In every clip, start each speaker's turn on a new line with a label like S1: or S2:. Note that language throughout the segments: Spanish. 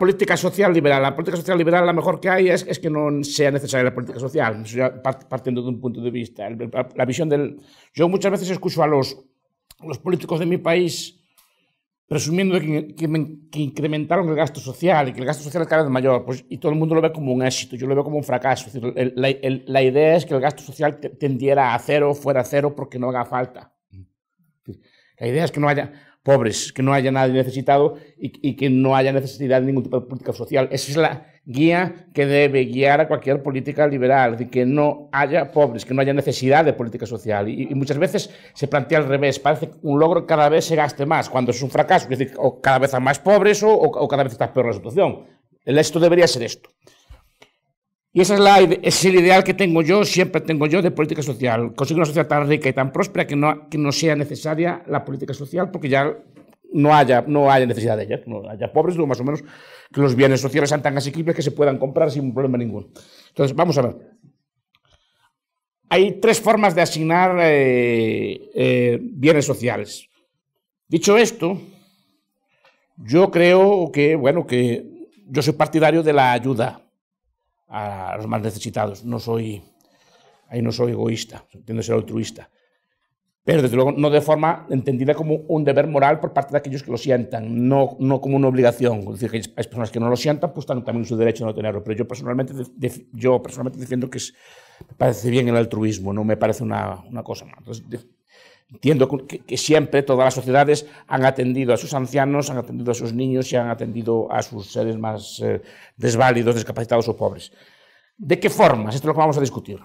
S1: política social liberal. La política social liberal, la mejor que hay es, que no sea necesaria la política social, partiendo de un punto de vista. La, visión del. Yo muchas veces escucho a los, los políticos de mi país presumiendo que, incrementaron el gasto social y que el gasto social es cada vez mayor, pues, y todo el mundo lo ve como un éxito, yo lo veo como un fracaso. la idea es que el gasto social tendiera a cero, fuera cero, porque no haga falta. La idea es que no haya, pobres, que no haya nadie necesitado y, que no haya necesidad de ningún tipo de política social. Esa es la guía que debe guiar a cualquier política liberal, de que no haya pobres, que no haya necesidad de política social. Y, muchas veces se plantea al revés, parece un logro cada vez se gaste más, cuando es un fracaso, es decir, o cada vez hay más pobres o, cada vez está peor la situación. El debería ser esto. Y ese es, la, el ideal que tengo yo, siempre tengo yo, de política social. Conseguir una sociedad tan rica y tan próspera que no, no sea necesaria la política social, porque ya no haya, no haya necesidad de ella, no haya pobres, más o menos que los bienes sociales sean tan asequibles que se puedan comprar sin problema ninguno. Entonces, vamos a ver. Hay tres formas de asignar eh, eh, bienes sociales. Dicho esto, yo creo que, bueno, que yo soy partidario de la ayuda a los más necesitados. No soy, ahí no soy egoísta, entiendo ser altruista. Pero desde luego no de forma entendida como un deber moral por parte de aquellos que lo sientan, no, no como una obligación. Es decir, hay personas que no lo sientan, pues están también su derecho a no tenerlo. Pero yo personalmente, yo personalmente defiendo que es, me parece bien el altruismo, no me parece una, una cosa Entonces, Entiendo que, siempre todas las sociedades han atendido a sus ancianos, han atendido a sus niños y han atendido a sus seres más eh, desválidos, discapacitados o pobres. ¿De qué formas? Esto es lo que vamos a discutir.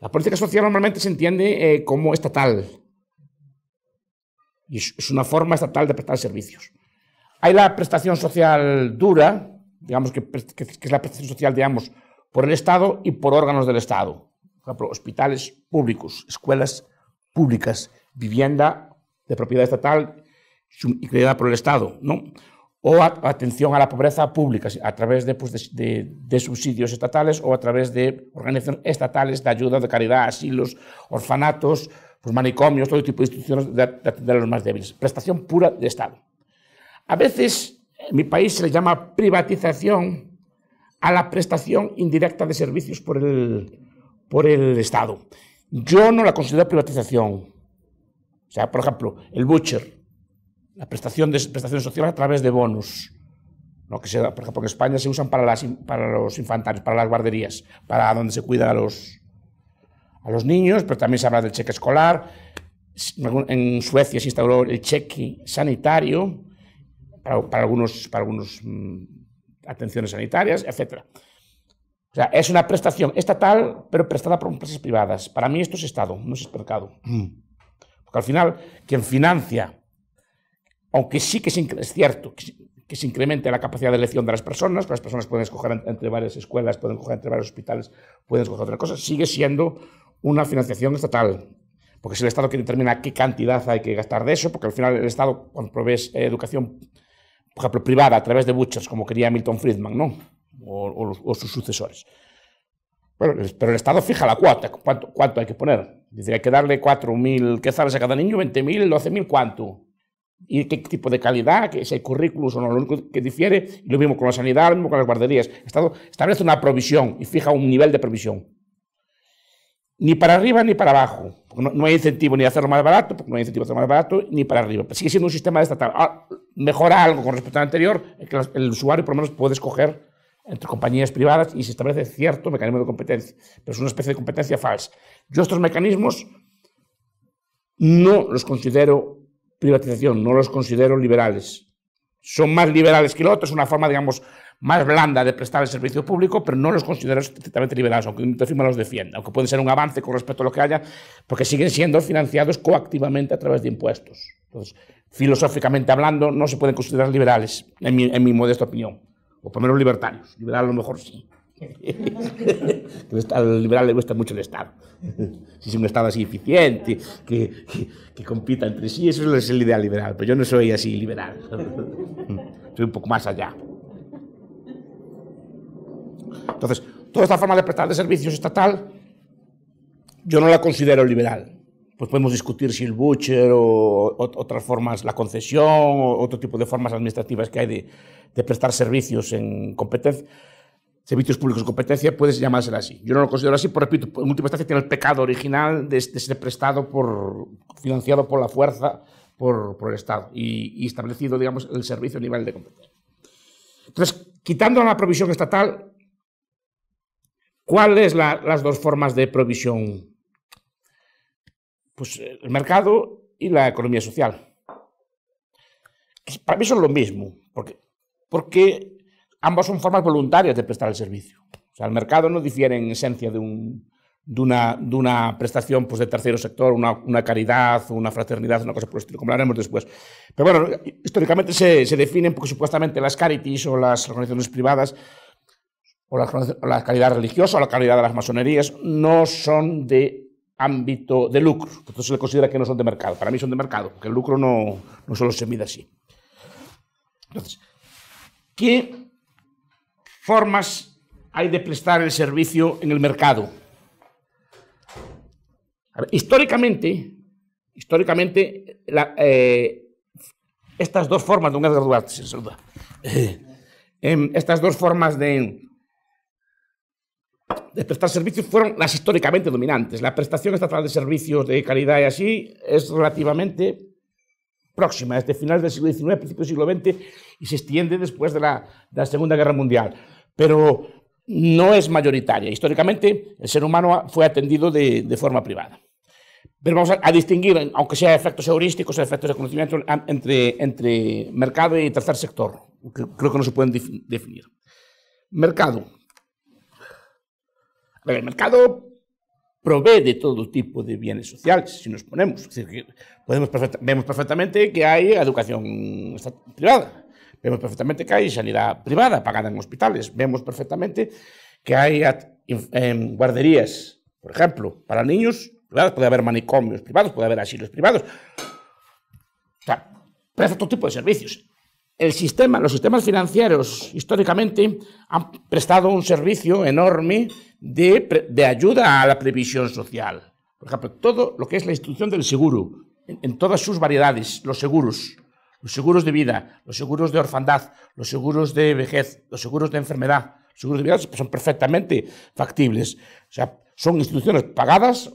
S1: La política social normalmente se entiende eh, como estatal. Y es una forma estatal de prestar servicios. Hay la prestación social dura, digamos que, es la prestación social, digamos, por el Estado y por órganos del Estado. Por ejemplo, hospitales públicos, escuelas públicas, vivienda de propiedad estatal y creada por el Estado, ¿no? o atención a la pobreza pública a través pues, de, subsidios estatales o a través de organizaciones estatales de ayuda, de caridad, asilos, orfanatos, pues, manicomios, todo tipo de instituciones de, atender a los más débiles. Prestación pura de Estado. A veces en mi país se le llama privatización a la prestación indirecta de servicios por el Estado. Yo no la considero privatización. O sea, por ejemplo, el butcher, la prestación de prestaciones social a través de bonos, Que por ejemplo, en España se usan para, los infantiles, para las guarderías, para donde se cuida a los, niños, pero también se habla del cheque escolar. En Suecia se instauró el cheque sanitario para, para algunas mm, atenciones sanitarias, etcétera. O sea, es una prestación estatal, pero prestada por empresas privadas. Para mí esto es Estado, no es mercado. Porque al final, quien financia, aunque sí que es cierto que se incremente la capacidad de elección de las personas, que las personas pueden escoger entre varias escuelas, pueden escoger entre varios hospitales, pueden escoger otra cosa, sigue siendo una financiación estatal. Porque es el Estado que determina qué cantidad hay que gastar de eso, porque al final el Estado, cuando provees eh, educación, por ejemplo, privada a través de buchas, como quería Milton Friedman, ¿no? o, sus sucesores. Bueno, pero el Estado fija la cuota, cuánto, hay que poner. Dice, hay que darle 4.000 quetzales a cada niño, 20.000, 12.000, ¿cuánto? ¿Y qué tipo de calidad? Que si hay o no, lo único que difiere, y lo mismo con la sanidad, lo mismo con las guarderías. El Estado establece una provisión y fija un nivel de provisión. Ni para arriba ni para abajo. Porque no, hay incentivo ni a hacerlo más barato, porque no hay incentivo a hacerlo más barato, ni para arriba. Sigue siendo un sistema estatal. Ah, mejora algo con respecto al anterior, que el usuario por lo menos puede escoger entre compañías privadas y se establece cierto mecanismo de competencia, pero es una especie de competencia falsa. Yo estos mecanismos no los considero privatización, no los considero liberales. Son más liberales que los otro, es una forma, digamos, más blanda de prestar el servicio público, pero no los considero estrictamente liberales, aunque un firma los defienda, aunque pueden ser un avance con respecto a lo que haya, porque siguen siendo financiados coactivamente a través de impuestos. Entonces, filosóficamente hablando, no se pueden considerar liberales, en mi modesta opinión. O por lo menos libertarios. Liberal a lo mejor sí. Al liberal le gusta mucho el Estado. Si es un Estado así eficiente, que, que, que, compita entre sí, eso es el ideal liberal. Pero yo no soy así liberal. Soy un poco más allá. Entonces, toda esta forma de prestar de servicios estatal, yo no la considero liberal pues podemos discutir si el butcher o, otras formas, la concesión o otro tipo de formas administrativas que hay de, prestar servicios en competencia, servicios públicos en competencia, puedes llamársela así. Yo no lo considero así, por repito, en última instancia tiene el pecado original de, ser prestado por, financiado por la fuerza, por, el Estado y, establecido, digamos, el servicio a nivel de competencia. Entonces, quitando la provisión estatal, ¿cuáles son las dos formas de provisión pues, eh, el mercado y la economía social. Pues, para mí son lo mismo, porque, porque ambas son formas voluntarias de prestar el servicio. O sea, el mercado no difiere en esencia de, un, una, prestación pues, de tercero sector, una, una, caridad, una fraternidad, una cosa por el estilo, como hablaremos después. Pero bueno, históricamente se, definen porque supuestamente las carities o las organizaciones privadas o la, calidad religiosa o la calidad de las masonerías no son de ámbito de lucro. Entonces se le considera que no son de mercado. Para mí son de mercado, porque el lucro no, no solo se mide así. Entonces, ¿qué formas hay de prestar el servicio en el mercado? históricamente, históricamente eh, estas dos formas, don se saluda. estas dos formas de, de prestar servicios fueron las históricamente dominantes. La prestación estatal de servicios de calidad y así es relativamente próxima, desde finales del siglo XIX, principios del siglo XX, y se extiende después de la, Segunda Guerra Mundial. Pero no es mayoritaria. Históricamente, el ser humano fue atendido de, forma privada. Pero vamos a, distinguir, aunque sea efectos heurísticos, efectos de conocimiento, entre, entre mercado y tercer sector. Creo que no se pueden definir. Mercado. Pero el mercado provee de todo tipo de bienes sociales, si nos ponemos. podemos vemos perfectamente que hay educación privada, vemos perfectamente que hay sanidad privada pagada en hospitales, vemos perfectamente que hay guarderías, por ejemplo, para niños privadas, puede haber manicomios privados, puede haber asilos privados. O sea, presta todo tipo de servicios. El sistema, los sistemas financieros históricamente han prestado un servicio enorme de, ayuda a la previsión social. Por ejemplo, todo lo que es la institución del seguro, en, todas sus variedades, los seguros, los seguros de vida, los seguros de orfandad, los seguros de vejez, los seguros de enfermedad, los seguros de vida son perfectamente factibles. O sea, son instituciones pagadas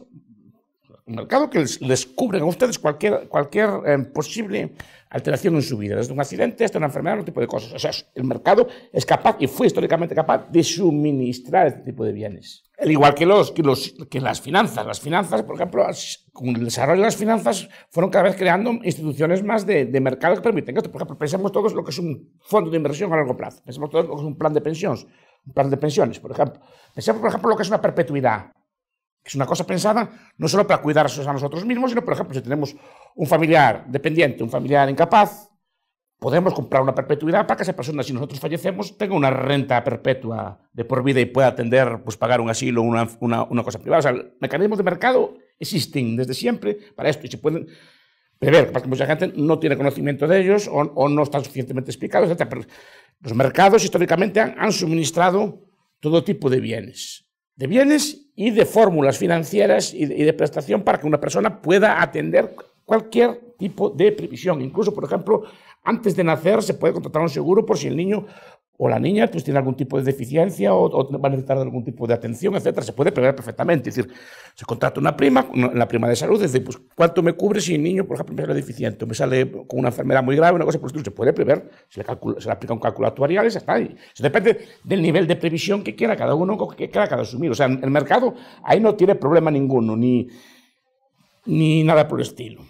S1: mercado que les, cubre a ustedes cualquier, cualquier eh, posible alteración en su vida, desde un accidente hasta una enfermedad, un tipo de cosas. O sea, el mercado es capaz y fue históricamente capaz de suministrar este tipo de bienes. Al igual que, los, que, los, que las finanzas. Las finanzas, por ejemplo, con el desarrollo de las finanzas fueron cada vez creando instituciones más de, de mercado que permiten esto. Por ejemplo, pensemos todos lo que es un fondo de inversión a largo plazo. Pensemos todos lo que es un plan de pensiones. Un plan de pensiones, por ejemplo. Pensemos, por ejemplo, lo que es una perpetuidad. Es una cosa pensada no solo para cuidar a nosotros mismos, sino, por ejemplo, si tenemos un familiar dependiente, un familiar incapaz, podemos comprar una perpetuidad para que esa persona, si nosotros fallecemos, tenga una renta perpetua de por vida y pueda atender, pues pagar un asilo, una, una, cosa privada. O sea, mecanismos de mercado existen desde siempre para esto y se pueden prever. Porque mucha gente no tiene conocimiento de ellos o, no están suficientemente explicados, etc. Pero los mercados históricamente han suministrado todo tipo de bienes de bienes y de fórmulas financieras y de, prestación para que una persona pueda atender cualquier tipo de previsión. Incluso, por ejemplo, antes de nacer se puede contratar un seguro por si el niño o la niña pues, tiene algún tipo de deficiencia o, va a necesitar algún tipo de atención, etcétera. Se puede prever perfectamente. Es decir, se contrata una prima, la prima de salud, es decir, pues, ¿cuánto me cubre si el niño, por ejemplo, me sale deficiente o me sale con una enfermedad muy grave, una cosa por el Se puede prever, se le, se aplica un cálculo actuarial y se está. Ahí. depende del nivel de previsión que quiera cada uno, que quiera cada asumir. O sea, el mercado ahí no tiene problema ninguno, ni, ni nada por el estilo.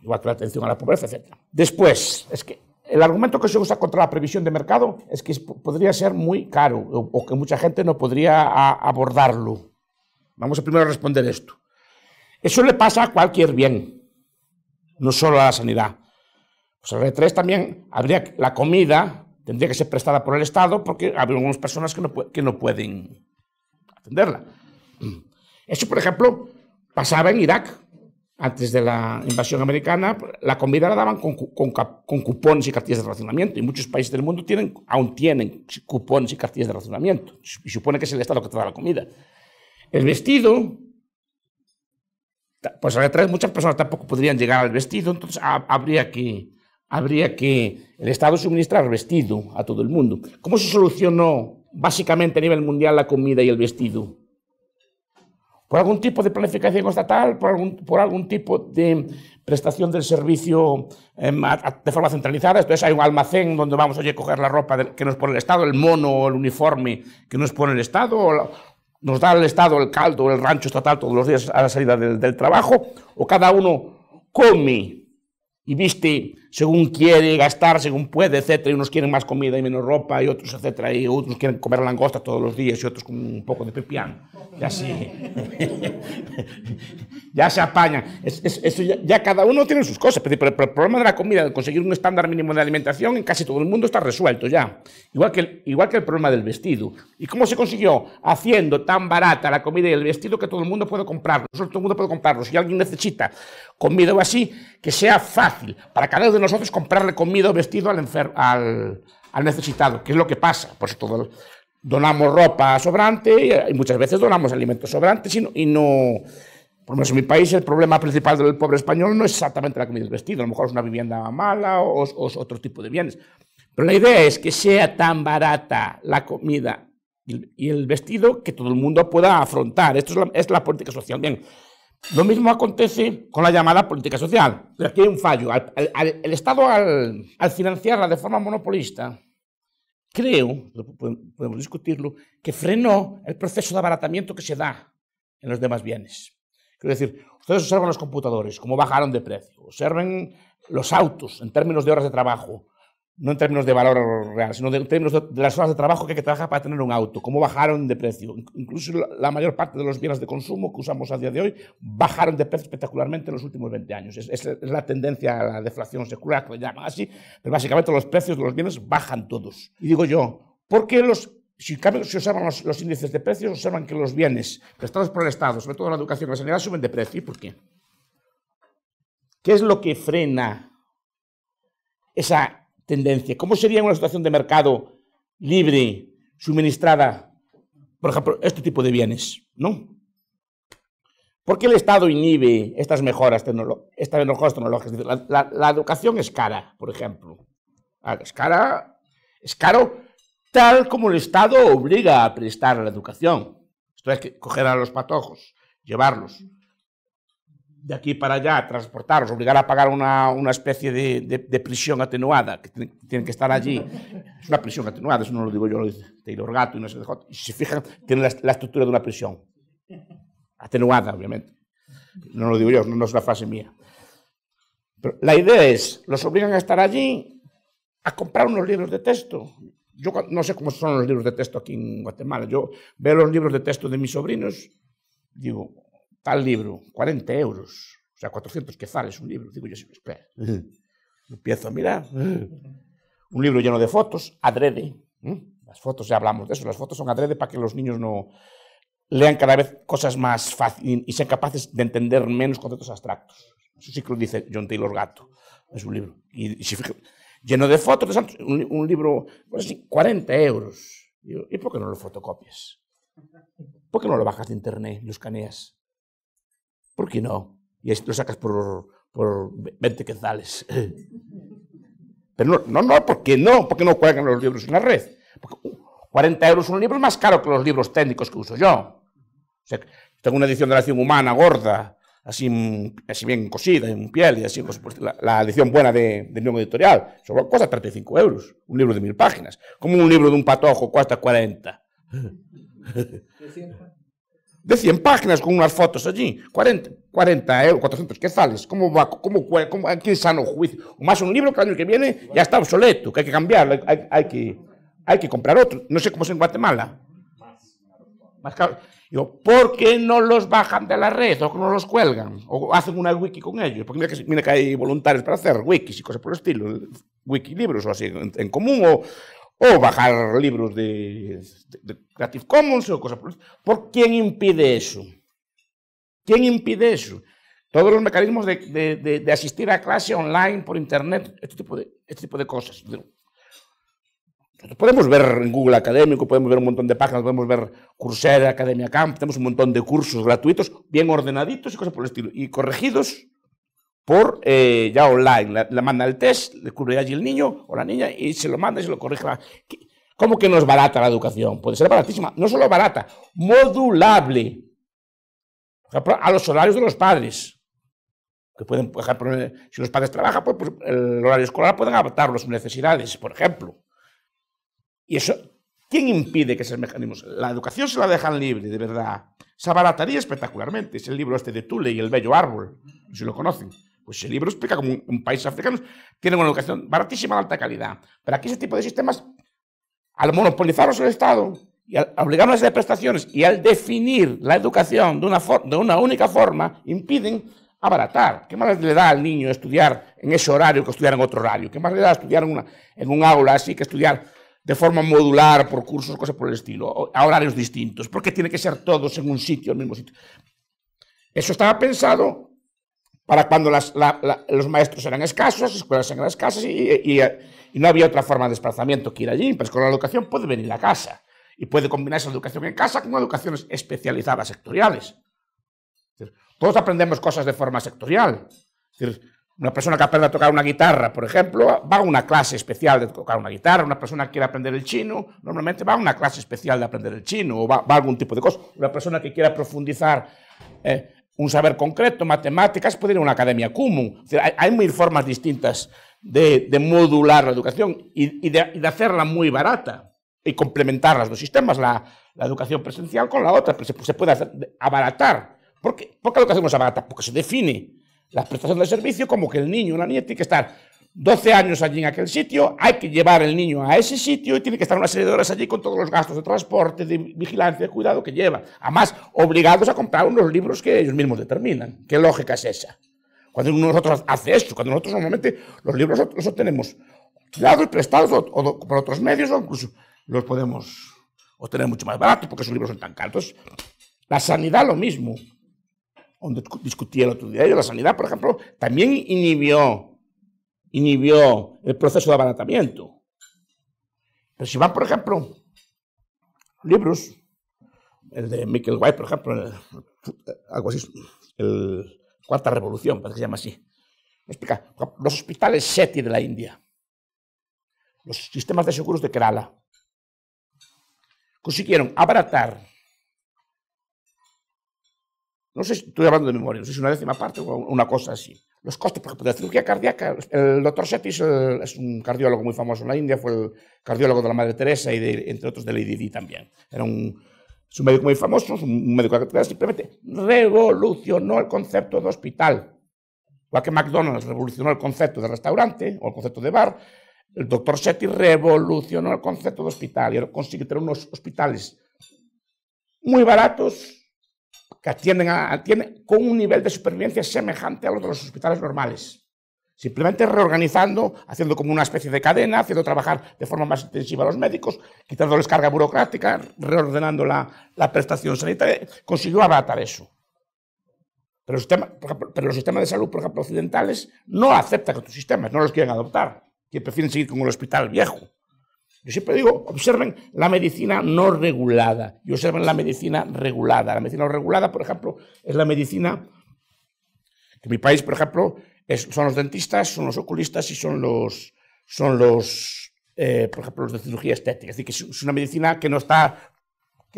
S1: Igual que la atención a la pobreza, etc. Después, es que el argumento que se usa contra la previsión de mercado es que podría ser muy caro o, que mucha gente no podría abordarlo. Vamos a primero responder esto. Eso le pasa a cualquier bien, no solo a la sanidad. Pues el R3 también habría la comida, tendría que ser prestada por el Estado porque hay algunas personas que no pueden atenderla. Eso, por ejemplo, pasaba en Irak antes de la invasión americana, la comida la daban con, cupones y cartillas de racionamiento. Y muchos países del mundo tienen, aún tienen cupones y cartillas de racionamiento. Y supone que es el Estado que te da la comida. El vestido, pues atrás muchas personas tampoco podrían llegar al vestido, entonces habría que, habría que el Estado suministrar vestido a todo el mundo. ¿Cómo se solucionó básicamente a nivel mundial la comida y el vestido? por algún tipo de planificación estatal, por algún, tipo de prestación del servicio em, de forma centralizada. Entonces hay un almacén donde vamos a ir a coger la ropa que nos pone el Estado, el mono o el uniforme que nos pone el Estado, nos da el Estado el caldo, o el rancho estatal todos los días a la salida del, del trabajo, o cada uno come y viste según quiere, gastar según puede, etcétera, y unos quieren más comida y menos ropa, y otros, etcétera, y otros quieren comer langosta todos los días, y otros con un poco de pepián, y así. ya se apañan. ya, cada uno tiene sus cosas, pero, el problema de la comida, de conseguir un estándar mínimo de alimentación, en casi todo el mundo está resuelto ya. Igual que, igual que el problema del vestido. ¿Y cómo se consiguió? Haciendo tan barata la comida y el vestido que todo el mundo puede comprarlo, solo todo el mundo puede comprarlo. Si alguien necesita comida o así, que sea fácil para cada uno de nosotros comprarle comida o vestido al, al, al necesitado, ¿Qué es lo que pasa. Por eso todo, donamos ropa sobrante eh, y muchas veces donamos alimentos sobrantes y no, por lo menos en mi país, el problema principal del pobre español no es exactamente la comida y el vestido, a lo mejor es una vivienda mala o, otro tipo de bienes. Pero la idea es que sea tan barata la comida y el vestido que todo el mundo pueda afrontar. Esto es la política social. Bien, lo mismo acontece con la llamada política social. Pero aquí hay un fallo. el Estado, al, financiarla de forma monopolista, creo, podemos discutirlo, que frenó el proceso de abaratamiento que se da en los demás bienes. Quiero decir, ustedes observan los computadores, cómo bajaron de precio, observen los autos en términos de horas de trabajo, no en términos de valor real, sino en términos de las horas de trabajo que hay que trabajar para tener un auto, cómo bajaron de precio. Incluso la mayor parte de los bienes de consumo que usamos a día de hoy bajaron de precio espectacularmente en los últimos 20 años. Es, es, la tendencia a la deflación secular, que lo llaman así, pero básicamente los precios de los bienes bajan todos. Y digo yo, ¿por qué los si, si observan los, los, índices de precios, observan que los bienes prestados por el Estado, sobre todo la educación y la sanidad, suben de precio. ¿Y por qué? ¿Qué es lo que frena esa ¿Cómo sería una situación de mercado libre, suministrada, por ejemplo, este tipo de bienes? ¿No? ¿Por qué el Estado inhibe estas mejoras, tecnológicas? La, educación es cara, por ejemplo. Ah, es, cara, es caro tal como el Estado obliga a prestar la educación. Esto es que coger a los patojos, llevarlos de aquí para allá, transportarlos, obligar a pagar una, una especie de, de, prisión atenuada, que tienen, que estar allí. Es una prisión atenuada, eso no lo digo yo, lo dice Taylor Gato y no sé Y si se fijan, tienen la, estructura de una prisión. Atenuada, obviamente. No lo digo yo, no, no es una frase mía. Pero la idea es, los obligan a estar allí, a comprar unos libros de texto. Yo no sé cómo son los libros de texto aquí en Guatemala. Yo veo los libros de texto de mis sobrinos, digo, tal libro, 40 euros, o sea, 400 quezales un libro. Digo yo, si espera. Empiezo a mirar. Un libro lleno de fotos, adrede. ¿eh? Las fotos, ya hablamos de eso, las fotos son adrede para que los niños no lean cada vez cosas más fáciles y sean capaces de entender menos conceptos abstractos. Eso sí que dice John Taylor Gato, es un libro. Y, si lleno de fotos, un, libro, 40 pues euros. ¿Y por qué no lo fotocopias? ¿Por qué no lo bajas de internet y lo escaneas? ¿Por qué no? Y lo sacas por, por 20 quetzales. Pero no, no, no, ¿por qué no? ¿Por qué no cuelgan los libros en la red? Porque 40 euros un libro es más caro que los libros técnicos que uso yo. tengo una edición de la acción humana gorda, así, así bien cosida, en piel y así, pues, pues la, edición buena de, de nuevo Editorial. Solo cuesta 35 euros, un libro de mil páginas. Como un libro de un patojo cuesta 40. de 100 páginas con unas fotos allí, 40, 40 euros, 400 quetzales, ¿cómo va? ¿Cómo, cómo, aquí ah, juicio? O más un libro que el año que viene ya está obsoleto, que hay que cambiarlo, hay, que, hay que comprar otro. No sé cómo es en Guatemala. Más caro. ¿por qué no los bajan de la red o no los cuelgan? O hacen una wiki con ellos. Porque mira que, hay voluntarios para hacer wikis y cosas por el estilo, wiki libros o así en, común o o bajar libros de, Creative Commons o cosas por el ¿Por quién impide eso? ¿Quién impide eso? Todos los mecanismos de, de asistir a clase online, por internet, este tipo de, este tipo de cosas. Podemos ver en Google Académico, podemos ver un montón de páginas, podemos ver Coursera, Academia Camp, tenemos un montón de cursos gratuitos, bien ordenaditos y cosas por el estilo, y corregidos por eh, ya online. La, manda el test, le cubre allí el niño o la niña y se lo manda y se lo corrige. ¿Cómo que no es barata la educación? Puede ser baratísima. No solo barata, modulable. A los horarios de los padres. Que pueden, eh, si los padres trabajan, pues, pues el horario escolar pueden adaptarlo a sus necesidades, por ejemplo. Y eso, ¿quién impide que ese mecanismo La educación se la dejan libre, de verdad. Se abarataría espectacularmente. Es el libro este de Tule y el bello árbol, si lo conocen pues el libro explica cómo un, país africano tiene una educación baratísima de alta calidad. Pero aquí ese tipo de sistemas, al monopolizarlos el Estado y obligarnos a hacer prestaciones y al definir la educación de una, de una única forma, impiden abaratar. ¿Qué más le da al niño estudiar en ese horario que estudiar en otro horario? ¿Qué más le da estudiar en, en un aula así que estudiar de forma modular, por cursos, cosas por el estilo, a horarios distintos? ¿Por qué tiene que ser todos en un sitio, en el mismo sitio? Eso estaba pensado para cuando los maestros eran escasos, las escuelas eran escasas y, no había otra forma de desplazamiento que ir allí. Pues con la educación puede venir a casa y puede combinar esa educación en casa con educaciones especializadas sectoriales. todos aprendemos cosas de forma sectorial. decir, una persona que aprende a tocar una guitarra, por ejemplo, va a una clase especial de tocar una guitarra. Una persona que quiere aprender el chino, normalmente va a una clase especial de aprender el chino o va, a algún tipo de cosa. Una persona que quiera profundizar eh, un saber concreto, matemáticas, puede ir a una academia común. hay, hay, mil formas distintas de, modular la educación y, de, hacerla muy barata y complementar los dos sistemas, la, educación presencial con la otra, pero se, puede abaratar. ¿Por qué? la educación no se Porque se define la prestación del servicio como que el niño o la niña tiene que estar 12 años allí en aquel sitio, hay que llevar el niño a ese sitio y tiene que estar una serie horas allí con todos los gastos de transporte, de vigilancia, de cuidado que lleva. Además, obligados a comprar unos libros que ellos mismos determinan. ¿Qué lógica es esa? Cuando uno de nosotros hace esto, cuando nosotros normalmente los libros los obtenemos dados y prestados o, por otros medios o incluso los podemos obtener mucho más barato porque esos libros son tan caros. La sanidad lo mismo. Donde discutí el otro día, la sanidad, por ejemplo, también inhibió inhibió el proceso de abaratamiento. Pero si van, por ejemplo, libros, el de Michael White, por ejemplo, el, algo así, el Cuarta Revolución, parece que se llama así. explica, los hospitales SETI de la India, los sistemas de seguros de Kerala, consiguieron abaratar, no sé si estoy hablando de memoria, no sé si una décima parte o una cosa así, los costos de cirugía cardíaca. El doctor Shetty es, un cardiólogo muy famoso en la India, fue el cardiólogo de la Madre Teresa y, entre otros, de Lady Di también. Era un, es un médico muy famoso, un médico que simplemente revolucionó el concepto de hospital. Igual que McDonald's revolucionó el concepto de restaurante o el concepto de bar, el doctor seti revolucionó el concepto de hospital y consiguió consigue tener unos hospitales muy baratos, que atienden, con un nivel de supervivencia semejante a los de los hospitales normales. Simplemente reorganizando, haciendo como una especie de cadena, haciendo trabajar de forma más intensiva a los médicos, quitándoles carga burocrática, reordenando la, prestación sanitaria, consiguió abaratar eso. Pero, los sistemas de salud, por ejemplo, occidentales, no acepta que tus sistemas, no los quieren adoptar, que prefieren seguir con el hospital viejo. Yo siempre digo, observen la medicina no regulada y observen la medicina regulada. La medicina no regulada, por ejemplo, es la medicina que en mi país, por ejemplo, son los dentistas, son los oculistas y son los, son los eh, por ejemplo, los de cirugía estética. Es decir, que es una medicina que no está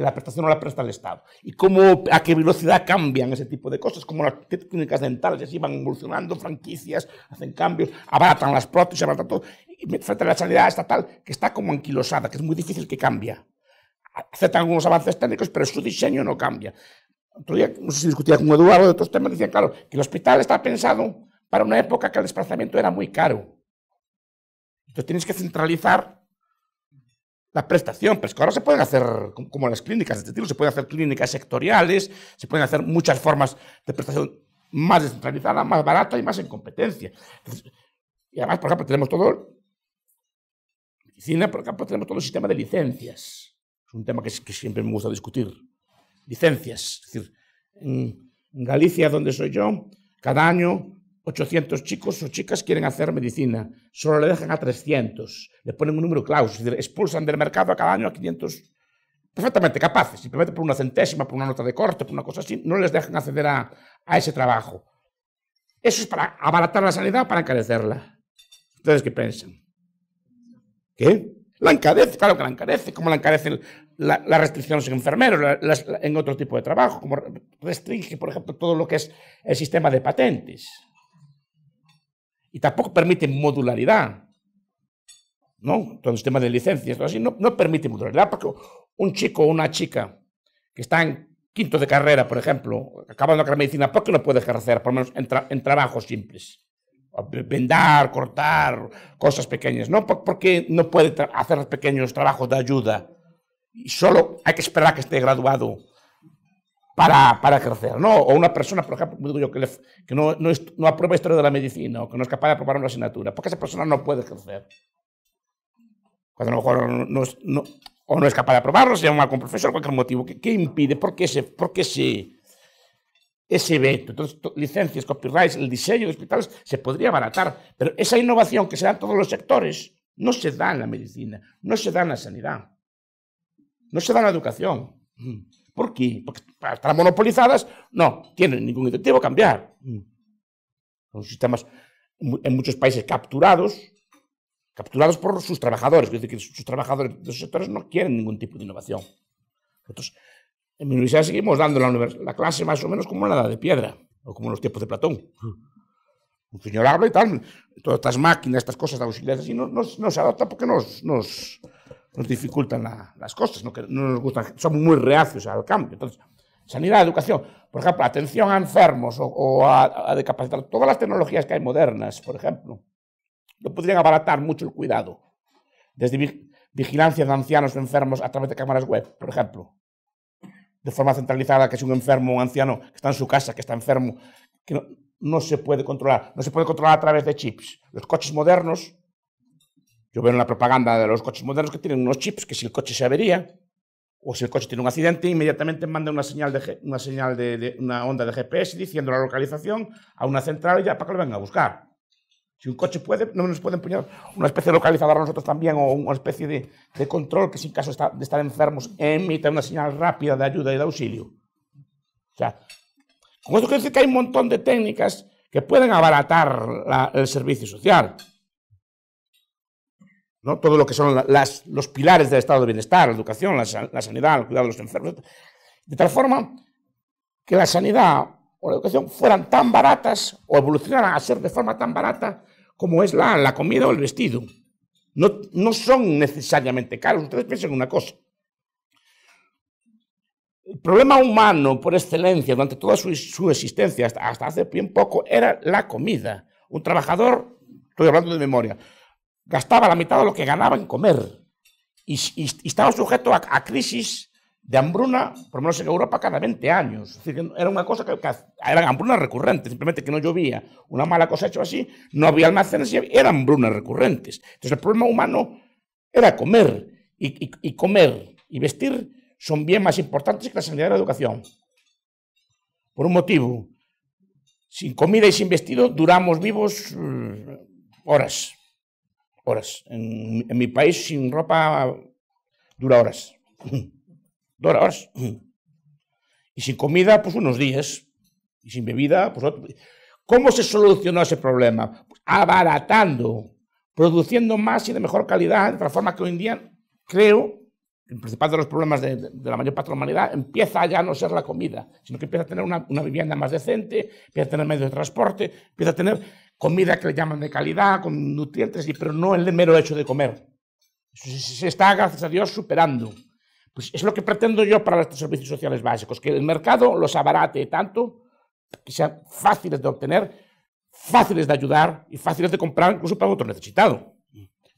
S1: la prestación no la presta el Estado. Y cómo, a qué velocidad cambian ese tipo de cosas, como las técnicas dentales así van evolucionando, franquicias, hacen cambios, abaratan las prótesis, abaratan todo. Y frente a la sanidad estatal, que está como anquilosada, que es muy difícil que cambia. Aceptan algunos avances técnicos, pero su diseño no cambia. Otro día, no sé si discutía con Eduardo de otros temas, decía, claro, que el hospital está pensado para una época que el desplazamiento era muy caro. Entonces tienes que centralizar la prestación. Pero ahora se pueden hacer, como las clínicas de este tipo, se pueden hacer clínicas sectoriales, se pueden hacer muchas formas de prestación más descentralizadas, más barata y más en competencia. y además, por ejemplo, tenemos todo, medicina, por ejemplo, tenemos todo el sistema de licencias. Es un tema que siempre me gusta discutir. Licencias. Es decir, en Galicia, donde soy yo, cada año 800 chicos o chicas quieren hacer medicina, solo le dejan a 300, le ponen un número claus, expulsan del mercado a cada año a 500 perfectamente capaces, simplemente por una centésima, por una nota de corte, por una cosa así, no les dejan acceder a, ese trabajo. Eso es para abaratar la sanidad, para encarecerla. ¿Ustedes qué piensan? ¿Qué? La encarece, claro que la encarece, como la encarece las la restricciones en enfermeros, en otro tipo de trabajo, como restringe, por ejemplo, todo lo que es el sistema de patentes y tampoco permite modularidad. ¿no? Todo el tema de licencias, todo así, no, no permite modularidad, porque un chico o una chica que está en quinto de carrera, por ejemplo, acabando la medicina, ¿por qué no puede ejercer, por lo menos en, en trabajos simples? Vendar, cortar, cosas pequeñas, ¿no? ¿Por, qué no puede hacer pequeños trabajos de ayuda? Y solo hay que esperar a que esté graduado para, para, ¿no? O una persona, por ejemplo, que, no, no, aprueba historia de la medicina o que no es capaz de aprobar una asignatura, porque esa persona no puede crecer? Cuando pues mejor no, no o no es capaz de aprobarlo, se llama con profesor, cualquier motivo. ¿Qué, impide? ¿Por qué, ese, evento? ese, veto? Entonces, licencias, copyrights, el diseño de hospitales se podría abaratar, pero esa innovación que se da en todos los sectores no se da en la medicina, no se da en la sanidad, no se da en la educación. ¿Por qué? Porque para estar monopolizadas no tienen ningún incentivo a cambiar. Mm. Son sistemas en muchos países capturados, capturados por sus trabajadores, es decir, que sus trabajadores de esos sectores no quieren ningún tipo de innovación. Entonces, en mi universidad seguimos dando la, clase más o menos como la de piedra, o como en los tiempos de Platón. Mm. Un señor habla y tal, todas estas máquinas, estas cosas de auxiliares, y no, se adapta porque nos, nos dificultan las cosas, no, nos gustan, somos muy reacios al cambio. Entonces, sanidad, educación, por ejemplo, atención a enfermos o, a, a todas las tecnologías que hay modernas, por ejemplo, no podrían abaratar mucho el cuidado. Desde vigilancia de ancianos o enfermos a través de cámaras web, por ejemplo. De forma centralizada, que si un enfermo o un anciano que está en su casa, que está enfermo, que no se puede controlar. No se puede controlar a través de chips. Los coches modernos yo veo en la propaganda de los coches modernos que tienen unos chips que si el coche se avería o si el coche tiene un accidente, inmediatamente manda una señal de, una, señal de, una onda de GPS diciendo la localización a una central y ya para que lo vengan a buscar. Si un coche puede, no nos puede empuñar una especie de localizador a nosotros también o una especie de, control que, en caso de estar enfermos, emite una señal rápida de ayuda y de auxilio. O sea, con esto quiero decir que hay un montón de técnicas que pueden abaratar el servicio social todo lo que son los pilares del estado de bienestar, la educación, la, sanidad, el cuidado de los enfermos, de tal forma que la sanidad o la educación fueran tan baratas o evolucionaran a ser de forma tan barata como es la, comida o el vestido. No, son necesariamente caros, ustedes piensen una cosa. El problema humano por excelencia durante toda su, existencia, hasta hace bien poco, era la comida. Un trabajador, estoy hablando de memoria, gastaba la mitad de lo que ganaba en comer y, estaba sujeto a, crisis de hambruna, por lo menos en Europa, cada 20 años. era una cosa que, eran era hambruna recurrente, simplemente que no llovía, una mala cosa hecho así, no había almacenes y eran hambrunas recurrentes. Entonces el problema humano era comer y, y comer y vestir son bien más importantes que la sanidad y la educación. Por un motivo, sin comida y sin vestido duramos vivos eh, horas horas. En, mi país sin ropa dura horas. Dura horas. Y sin comida, pues unos días. Y sin bebida, pues otro. ¿Cómo se solucionó ese problema? Pues abaratando, produciendo más y de mejor calidad, de tal forma que hoy en día, creo, el principal de los problemas de, la mayor parte de la humanidad empieza ya no ser la comida, sino que empieza a tener una vivienda más decente, empieza a tener medios de transporte, empieza a tener comida que le llaman de calidad, con nutrientes, pero no el mero hecho de comer. Se está, gracias a Dios, superando. Pues es lo que pretendo yo para los servicios sociales básicos, que el mercado los abarate tanto que sean fáciles de obtener, fáciles de ayudar y fáciles de comprar incluso para otro necesitado.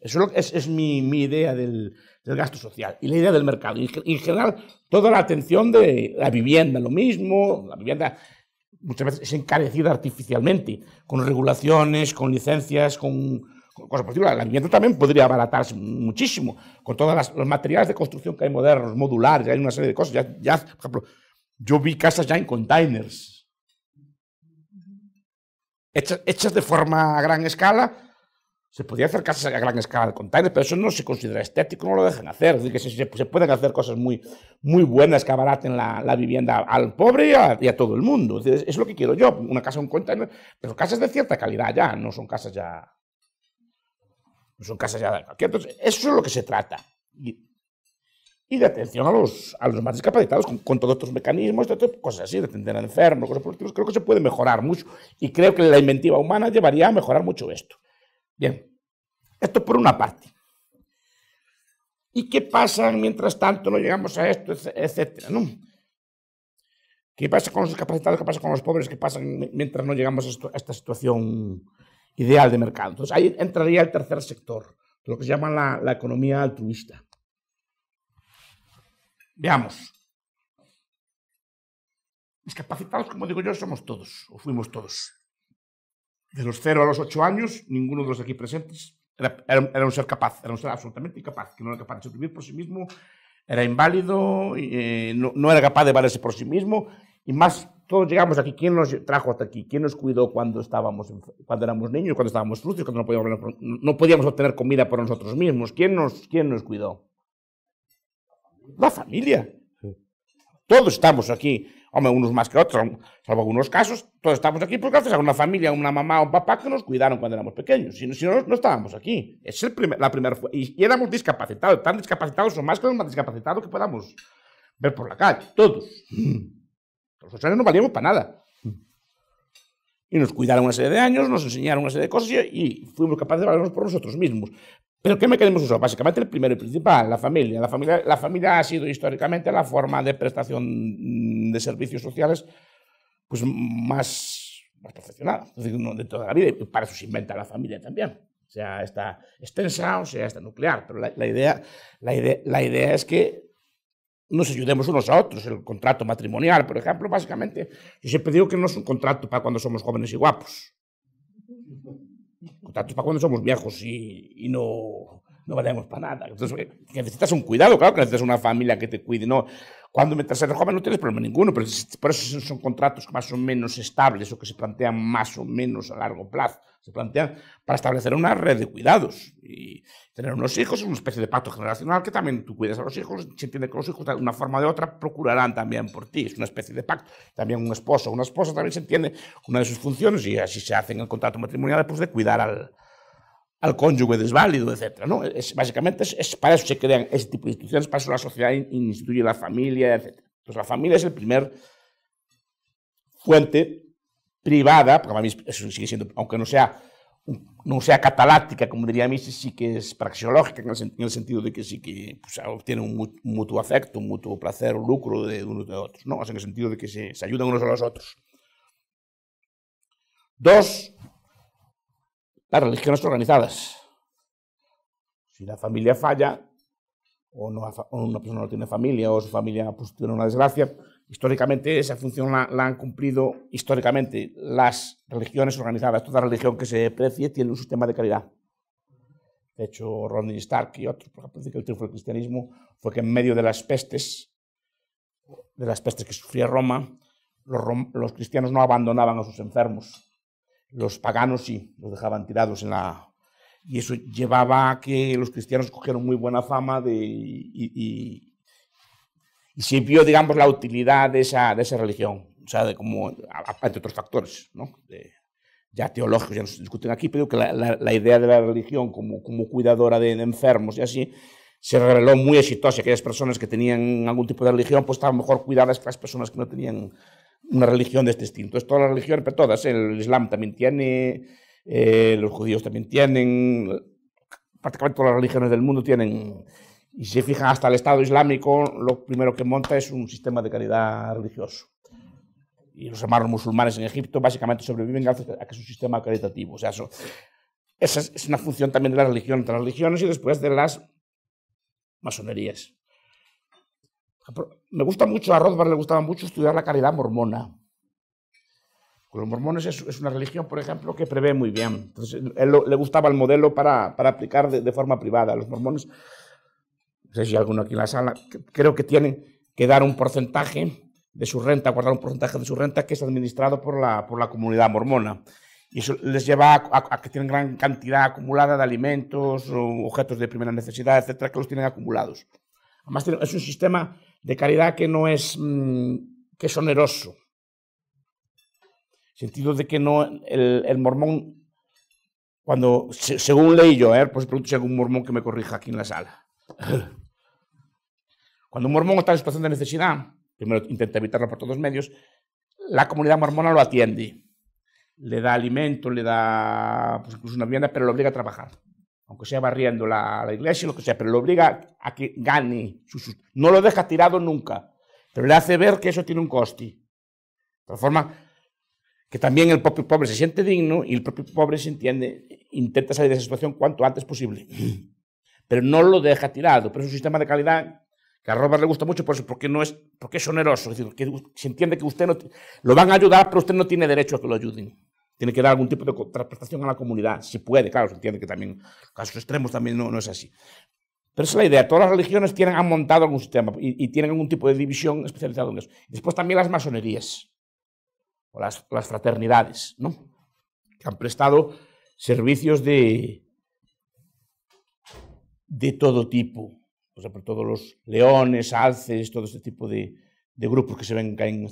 S1: Eso es, es mi, idea del, del, gasto social y la idea del mercado. Y en general, toda la atención de la vivienda, lo mismo, la vivienda muchas veces es encarecida artificialmente, con regulaciones, con licencias, con, cosas particulares. La vivienda también podría abaratarse muchísimo, con todos los materiales de construcción que hay modernos, modulares, hay una serie de cosas. por ejemplo, yo vi casas ya en containers, hechas, hechas de forma a gran escala, se podía hacer casas a gran escala de containers, pero eso no se considera estético, no lo dejan hacer. Es decir, que se, pueden hacer cosas muy, muy buenas que abaraten la, la vivienda al pobre y a, todo el mundo. Es, es, lo que quiero yo, una casa, con container, pero casas de cierta calidad ya, no son casas ya... No son casas ya... Entonces, eso es lo que se trata. Y, de atención a los, a los más discapacitados con, todos estos mecanismos, de, cosas así, de atender a enfermos, cosas por el Creo que se puede mejorar mucho y creo que la inventiva humana llevaría a mejorar mucho esto. Bien, esto por una parte. ¿Y qué pasa mientras tanto no llegamos a esto, etcétera? ¿Qué pasa con los capacitados? ¿Qué pasa con los pobres? ¿Qué pasa mientras no llegamos a, esta situación ideal de mercado? Entonces ahí entraría el tercer sector, lo que se llama la, la economía altruista. Veamos. Discapacitados, como digo yo, somos todos, o fuimos todos de los 0 a los 8 años, ninguno de los aquí presentes era, un ser capaz, era un ser absolutamente incapaz, que no era capaz de sobrevivir por sí mismo, era inválido, eh, no, era capaz de valerse por sí mismo, y más, todos llegamos aquí, ¿quién nos trajo hasta aquí? ¿Quién nos cuidó cuando, estábamos, cuando éramos niños, cuando estábamos sucios, cuando no podíamos, no podíamos obtener comida por nosotros mismos? ¿Quién nos, quién nos cuidó? La familia. Todos estamos aquí hombre, unos más que otros, salvo algunos casos, todos estamos aquí porque gracias a una familia, una mamá o un papá que nos cuidaron cuando éramos pequeños. Si no, no, estábamos aquí. Es el primer, la primera... Y, éramos discapacitados, tan discapacitados o más que los más discapacitados que podamos ver por la calle, todos. Los no valíamos para nada. Y nos cuidaron una serie de años, nos enseñaron una serie de cosas y fuimos capaces de valernos por nosotros mismos. Pero ¿qué queremos usar? Básicamente el primero y principal, la familia. la familia. La familia ha sido históricamente la forma de prestación mm, de servicios sociales pues, más, más profesional, de toda la vida, y para eso se inventa la familia también, O sea esta extensa o sea esta nuclear, pero la, idea, la, idea, la idea es que nos ayudemos unos a otros. El contrato matrimonial, por ejemplo, básicamente, yo siempre digo que no es un contrato para cuando somos jóvenes y guapos. Contratos para cuando somos viejos y, no, no valemos para nada. Entonces, eh, necesitas un cuidado, claro, que necesitas una familia que te cuide. No, cuando mientras eres joven no tienes problema ninguno, pero por eso son contratos más o menos estables o que se plantean más o menos a largo plazo se plantean para establecer una red de cuidados. Y tener unos hijos es una especie de pacto generacional que también tú cuidas a los hijos, se entiende que los hijos de una forma de otra procurarán también por ti, es una especie de pacto. También un esposo, una esposa también se entiende una de sus funciones y así se hacen el contrato matrimonial después pues, de cuidar al, cónyuge desválido, etc. ¿no? Es, básicamente es, para eso se crean ese tipo de instituciones, para eso la sociedad instituye la familia, etc. Entonces la familia es el primer fuente privada, porque mí eso sigue siendo, aunque no sea, no sea cataláctica, como diría Mises, sí que es praxeológica, en el, sentido de que sí que pues, obtiene un mutuo afecto, un mutuo placer, un lucro de unos de otros, ¿no? en el sentido de que se, ayudan unos a los otros. Dos, las religiones organizadas. Si la familia falla, o, no, una persona no tiene familia, o su familia pues, tiene una desgracia, Históricamente esa función la, han cumplido históricamente las religiones organizadas. Toda religión que se precie tiene un sistema de calidad. De hecho, Rodney Stark y otros, porque que el triunfo del cristianismo fue que en medio de las pestes, de las pestes que sufría Roma, los, cristianos no abandonaban a sus enfermos. Los paganos sí, los dejaban tirados en la... Y eso llevaba a que los cristianos cogieron muy buena fama de, y y si vio, digamos, la utilidad de esa, de esa religión, o sea, de como, entre otros factores, ¿no? ya teológicos, ya no se discuten aquí, pero que la, idea de la religión como, como cuidadora de, enfermos y así se reveló muy exitosa. Aquellas personas que tenían algún tipo de religión, pues estaban mejor cuidadas que las personas que no tenían una religión de este instinto es todas las religiones, pero todas, el Islam también tiene, eh, los judíos también tienen, prácticamente todas las religiones del mundo tienen y si se fijan, hasta el Estado Islámico lo primero que monta es un sistema de caridad religioso. Y los hermanos musulmanes en Egipto básicamente sobreviven gracias a que es un sistema caritativo. O sea, eso, esa es una función también de la religión, entre las religiones y después de las masonerías. Me gusta mucho, a Rothbard le gustaba mucho estudiar la caridad mormona. Con los mormones es, una religión, por ejemplo, que prevé muy bien. Entonces, él le gustaba el modelo para, para aplicar de, de forma privada. Los mormones no sé si alguno aquí en la sala, creo que tienen que dar un porcentaje de su renta, guardar un porcentaje de su renta que es administrado por la, por la comunidad mormona. Y eso les lleva a, que tienen gran cantidad acumulada de alimentos, objetos de primera necesidad, etcétera, que los tienen acumulados. Además, es un sistema de caridad que no es, mm, que es oneroso. En el sentido de que no, el, mormón, cuando, según leí yo, pues eh, pregunto si hay algún mormón que me corrija aquí en la sala. Cuando un mormón está en situación de necesidad, primero intenta evitarlo por todos los medios, la comunidad mormona lo atiende, le da alimento, le da pues, incluso una vivienda, pero lo obliga a trabajar, aunque sea barriendo la, la iglesia, lo que sea, pero lo obliga a que gane, no lo deja tirado nunca, pero le hace ver que eso tiene un coste. De forma que también el propio pobre se siente digno y el propio pobre se entiende, intenta salir de esa situación cuanto antes posible, pero no lo deja tirado, pero es un sistema de calidad que a Robert le gusta mucho por porque, no es, porque es oneroso. se entiende que usted no, lo van a ayudar, pero usted no tiene derecho a que lo ayuden. Tiene que dar algún tipo de contraprestación a la comunidad, si puede, claro, se entiende que también casos extremos también no, es así. Pero esa es la idea, todas las religiones tienen, han montado algún sistema y, tienen algún tipo de división especializada en eso. Después también las masonerías, o las, fraternidades, ¿no? que han prestado servicios de, de todo tipo o sea, por todos los leones, alces, todo este tipo de, grupos que se ven que hay, en,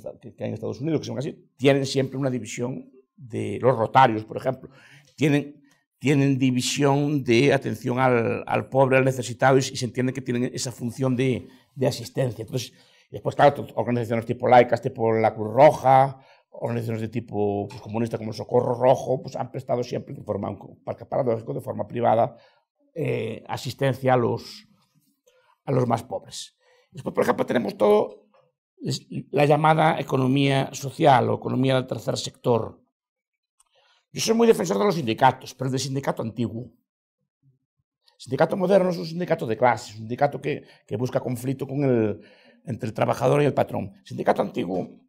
S1: Estados Unidos, que son así, tienen siempre una división de los rotarios, por ejemplo, tienen, tienen división de atención al, pobre, al necesitado, y, se entiende que tienen esa función de, de asistencia. Entonces, después, organizaciones tipo laicas, tipo la Cruz Roja, organizaciones de tipo pues, comunista como el Socorro Rojo, pues han prestado siempre de forma, para, de forma privada, eh, asistencia a los, a los más pobres. Después, por ejemplo, tenemos todo la llamada economía social o economía del tercer sector. Yo soy muy defensor de los sindicatos, pero del sindicato antiguo. sindicato moderno es un sindicato de clases, un sindicato que, busca conflicto con entre el trabajador y el patrón. sindicato antiguo,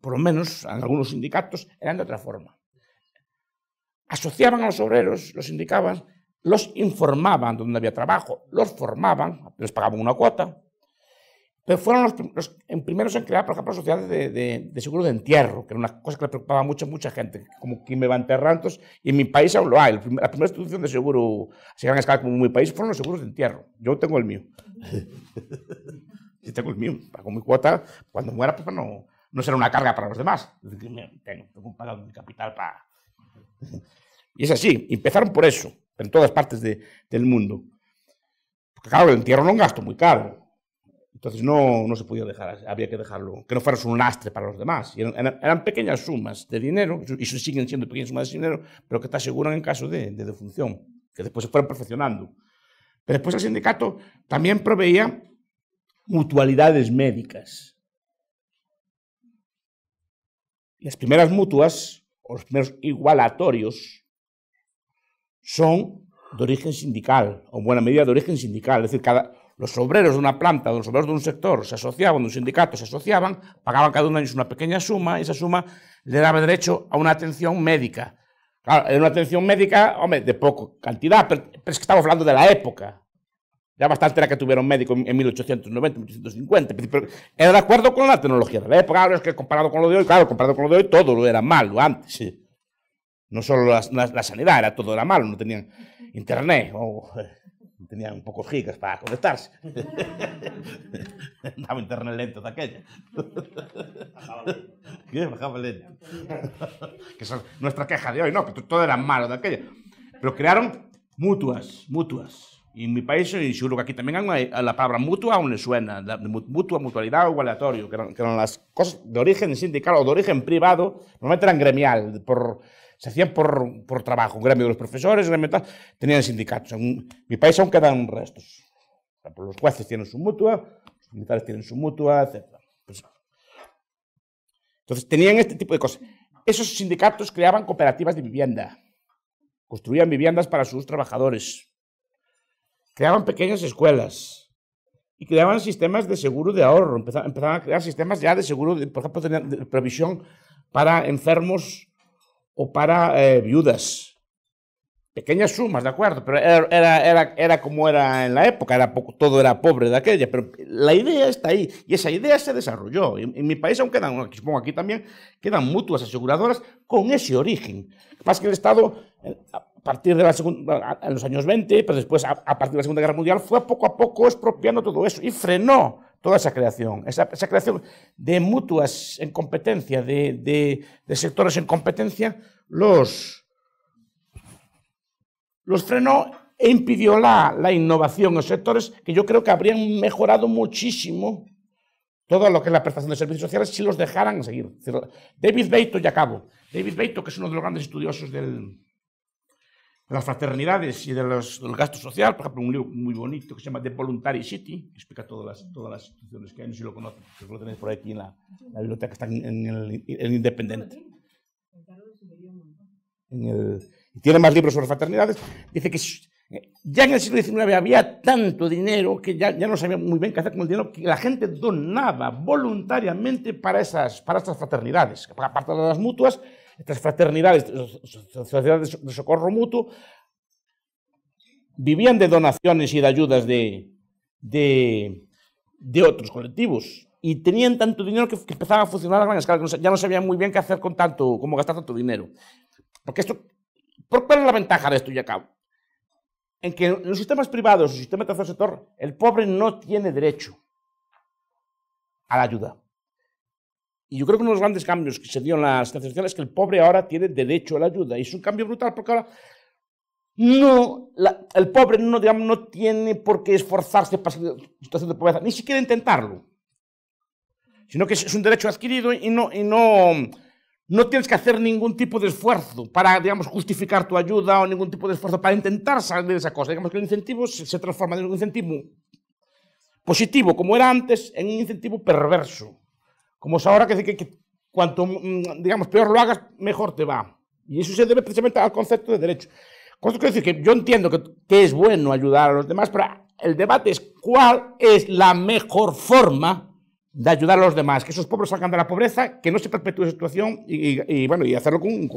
S1: por lo menos en algunos sindicatos, eran de otra forma. Asociaban a los obreros, los sindicaban los informaban donde había trabajo, los formaban, les pagaban una cuota, pero fueron los, primeros en crear, por ejemplo, sociedades de, seguro de entierro, que era una cosa que le preocupaba mucho a mucha gente, como que me va a enterrar, y en mi país aún lo hay, la primera institución de seguro, a gran escala como en mi país, fueron los seguros de entierro, yo tengo el mío. yo tengo el mío, pago mi cuota, cuando muera, pues no, será una carga para los demás, tengo, tengo pagado mi capital para... Y es así, empezaron por eso en todas partes del mundo. Porque claro, el entierro no un gasto muy caro. Entonces no, no se podía dejar, había que dejarlo, que no fuera un lastre para los demás. eran, pequeñas sumas de dinero, y siguen siendo pequeñas sumas de dinero, pero que te aseguran en caso de, de defunción, que después se fueron perfeccionando. Pero después el sindicato también proveía mutualidades médicas. Las primeras mutuas, o los primeros igualatorios, son de origen sindical, o en buena medida de origen sindical. Es decir, cada, los obreros de una planta, los obreros de un sector se asociaban, de un sindicato se asociaban, pagaban cada uno de una pequeña suma y esa suma le daba derecho a una atención médica. Claro, era una atención médica, hombre, de poco cantidad, pero, es que estamos hablando de la época. Ya bastante era que tuvieron médicos en 1890, 1850. Pero era de acuerdo con la tecnología de la época. Claro, es que comparado con lo de hoy, claro, comparado con lo de hoy, todo lo era malo antes. Sí. No solo la, sanidad, era todo era malo, no tenían internet, o eh, tenían pocos gigas para conectarse. Daba internet lento de aquella. Bajaba lento. que nuestra queja de hoy, no, que todo era malo de aquella. Pero crearon mutuas, mutuas. en mi país, y seguro que aquí también a la palabra mutua aún le suena, mutua, mutualidad o igualatorio, que eran, que eran, las cosas de origen sindical o de origen privado, normalmente eran gremial, por se hacían por, por trabajo, un gremio de los profesores, un gremio tenían sindicatos. En mi país aún quedan restos. Pues los jueces tienen su mutua, los militares tienen su mutua, etc. Pues entonces tenían este tipo de cosas. Esos sindicatos creaban cooperativas de vivienda, construían viviendas para sus trabajadores, creaban pequeñas escuelas y creaban sistemas de seguro de ahorro. Empezaban, a crear sistemas ya de seguro, por ejemplo, tenían provisión para enfermos o para eh, viudas. Pequeñas sumas, ¿de acuerdo? Pero er, era, como era en la época, era todo era pobre de aquella, pero la idea está ahí y esa idea se desarrolló. En, mi país aún quedan, supongo aquí también, quedan mutuas aseguradoras con ese origen. más que el Estado, eh, a partir de los años 20, pero pues después a partir de la Segunda Guerra Mundial, fue poco a poco expropiando todo eso y frenó toda esa creación, esa, creación de mutuas en competencia, de, sectores en competencia, los, los frenó e impidió la, la, innovación en sectores que yo creo que habrían mejorado muchísimo todo lo que es la prestación de servicios sociales si los dejaran seguir. David Beito, y acabo. David Beito, que es uno de los grandes estudiosos del, de las fraternidades y del gasto social, por ejemplo, un libro muy bonito que se llama The Voluntary City, que explica todas las, todas las instituciones que hay, no sé si lo conocen, que lo tenéis por aquí en la, biblioteca, que está en, el, Independiente. y tiene más libros sobre fraternidades, dice que ya en el siglo XIX había tanto dinero que ya, ya no sabía muy bien qué hacer con el dinero, que la gente donaba voluntariamente para, esas, para estas fraternidades, aparte de las mutuas, estas fraternidades, sociedades de socorro mutuo, vivían de donaciones y de ayudas de, otros colectivos. Y tenían tanto dinero que, empezaban a funcionar a gran escala, que ya no sabían muy bien qué hacer con tanto, cómo gastar tanto dinero. Porque esto, ¿por ¿Cuál es la ventaja de esto, y acabo? En que en los sistemas privados, en el sistema de tercer sector, el pobre no tiene derecho a la ayuda. Y yo creo que uno de los grandes cambios que se dio en la asistencia social es que el pobre ahora tiene derecho a la ayuda. Y es un cambio brutal porque ahora no, el pobre no, digamos, no tiene por qué esforzarse para salir de situación de pobreza, ni siquiera intentarlo. Sino que es, un derecho adquirido y no, y no, no tienes que hacer ningún tipo de esfuerzo para, digamos, justificar tu ayuda o ningún tipo de esfuerzo para intentar salir de esa cosa. Digamos que el incentivo se, se transforma de un incentivo positivo, como era antes, en un incentivo perverso como es ahora que, que, que cuanto, mm, digamos, peor lo hagas, mejor te va. Y eso se debe precisamente al concepto de derecho. Con quiero decir que yo entiendo que, es bueno ayudar a los demás, pero el debate es cuál es la mejor forma de ayudar a los demás, que esos pobres salgan de la pobreza, que no se perpetúe esa situación y, bueno, y hacerlo con,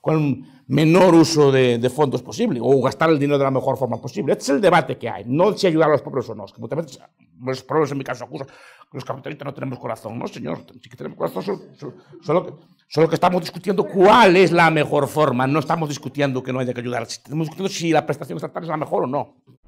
S1: con, menor uso de, fondos posible o gastar el dinero de la mejor forma posible. Este es el debate que hay, no si ayudar a los pobres o no, que muchas los pobres en mi caso acusan, los capitalistas no tenemos corazón. No, señor, sí que tenemos corazón, solo, que, que estamos discutiendo cuál es la mejor forma, no estamos discutiendo que no haya que ayudar, estamos discutiendo si la prestación estatal es la mejor o no.